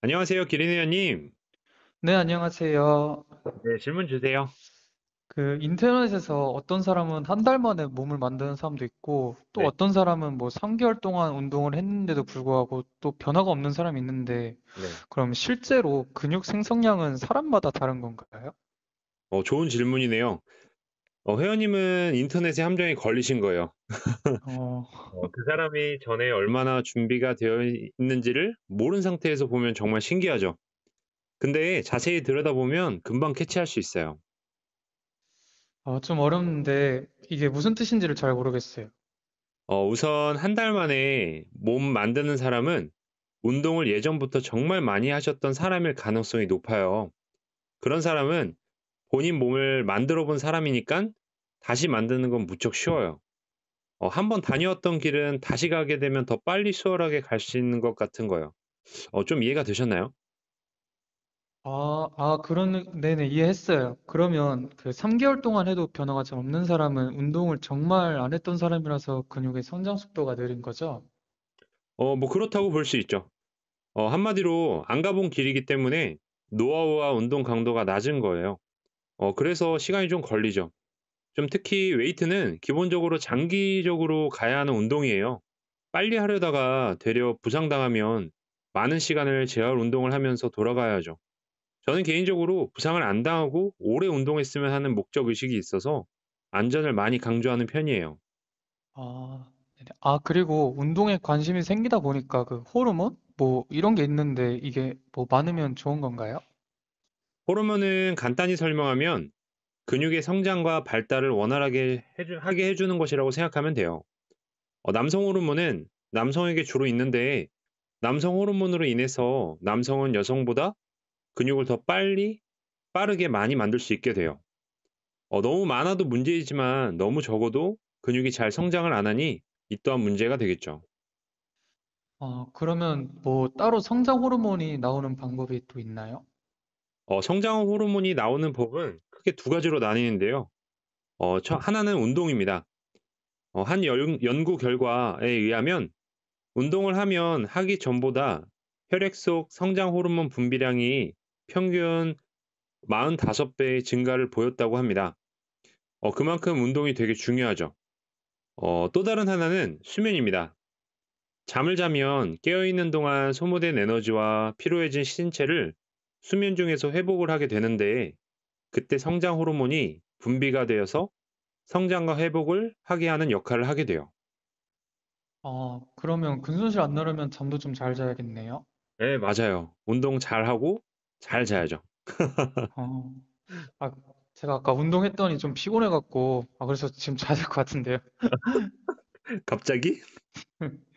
안녕하세요, 기린 회원님 네, 안녕하세요. 네, 질문 주세요. 그 인터넷에서 어떤 사람은 한 달 만에 몸을 만드는 사람도 있고 또 네, 어떤 사람은 뭐 3개월 동안 운동을 했는데도 불구하고 또 변화가 없는 사람이 있는데 네. 그럼 실제로 근육 생성량은 사람마다 다른 건가요? 어, 좋은 질문이네요. 어, 회원님은 인터넷에 함정에 걸리신 거예요. 어, 뭐 그 사람이 전에 얼마나 준비가 되어 있는지를 모른 상태에서 보면 정말 신기하죠. 근데 자세히 들여다보면 금방 캐치할 수 있어요. 어, 좀 어렵는데 이게 무슨 뜻인지를 잘 모르겠어요. 어, 우선 한 달 만에 몸 만드는 사람은 운동을 예전부터 정말 많이 하셨던 사람일 가능성이 높아요. 그런 사람은 본인 몸을 만들어 본 사람이니까 다시 만드는 건 무척 쉬워요. 어, 한번 다녀왔던 길은 다시 가게 되면 더 빨리 수월하게 갈 수 있는 것 같은 거예요. 어, 좀 이해가 되셨나요? 아, 아, 그런, 네네, 이해했어요. 그러면 그 3개월 동안 해도 변화가 잘 없는 사람은 운동을 정말 안 했던 사람이라서 근육의 성장 속도가 느린 거죠? 어, 뭐 그렇다고 볼 수 있죠. 어, 한마디로 안 가본 길이기 때문에 노하우와 운동 강도가 낮은 거예요. 어, 그래서 시간이 좀 걸리죠. 좀 특히 웨이트는 기본적으로 장기적으로 가야 하는 운동이에요. 빨리 하려다가 되려 부상당하면 많은 시간을 재활 운동을 하면서 돌아가야죠. 저는 개인적으로 부상을 안 당하고 오래 운동했으면 하는 목적 의식이 있어서 안전을 많이 강조하는 편이에요. 아, 아, 그리고 운동에 관심이 생기다 보니까 그 호르몬? 뭐 이런 게 있는데 이게 뭐 많으면 좋은 건가요? 호르몬은 간단히 설명하면 근육의 성장과 발달을 원활하게 해주, 하게 해주는 것이라고 생각하면 돼요. 어, 남성 호르몬은 남성에게 주로 있는데 남성 호르몬으로 인해서 남성은 여성보다 근육을 더 빨리 빠르게 많이 만들 수 있게 돼요. 어, 너무 많아도 문제이지만 너무 적어도 근육이 잘 성장을 안 하니 이 또한 문제가 되겠죠. 어, 그러면 뭐 따로 성장 호르몬이 나오는 방법이 또 있나요? 어, 성장 호르몬이 나오는 법은 크게 두 가지로 나뉘는데요. 어, 하나는 운동입니다. 어, 한 연, 구 결과에 의하면 운동을 하면 하기 전보다 혈액 속 성장 호르몬 분비량이 평균 45배의 증가를 보였다고 합니다. 어, 그만큼 운동이 되게 중요하죠. 어, 또 다른 하나는 수면입니다. 잠을 자면 깨어있는 동안 소모된 에너지와 피로해진 신체를 수면 중에서 회복을 하게 되는데 그때 성장 호르몬이 분비가 되어서 성장과 회복을 하게 하는 역할을 하게 돼요. 아, 그러면 근손실 안 나려면 잠도 좀 잘 자야겠네요. 네, 맞아요. 운동 잘하고 잘 자야죠. 아, 아, 제가 아까 운동했더니 좀 피곤해갖고, 아, 그래서 지금 자야 될 것 같은데요. 갑자기?